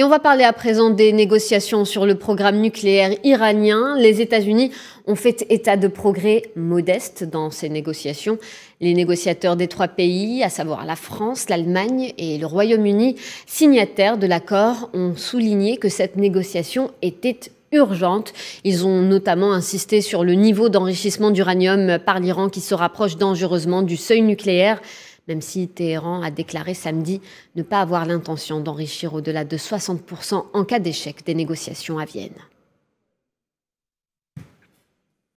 Et on va parler à présent des négociations sur le programme nucléaire iranien. Les États-Unis ont fait état de progrès modeste dans ces négociations. Les négociateurs des trois pays, à savoir la France, l'Allemagne et le Royaume-Uni, signataires de l'accord, ont souligné que cette négociation était urgente. Ils ont notamment insisté sur le niveau d'enrichissement d'uranium par l'Iran qui se rapproche dangereusement du seuil nucléaire même si Téhéran a déclaré samedi ne pas avoir l'intention d'enrichir au-delà de 60% en cas d'échec des négociations à Vienne.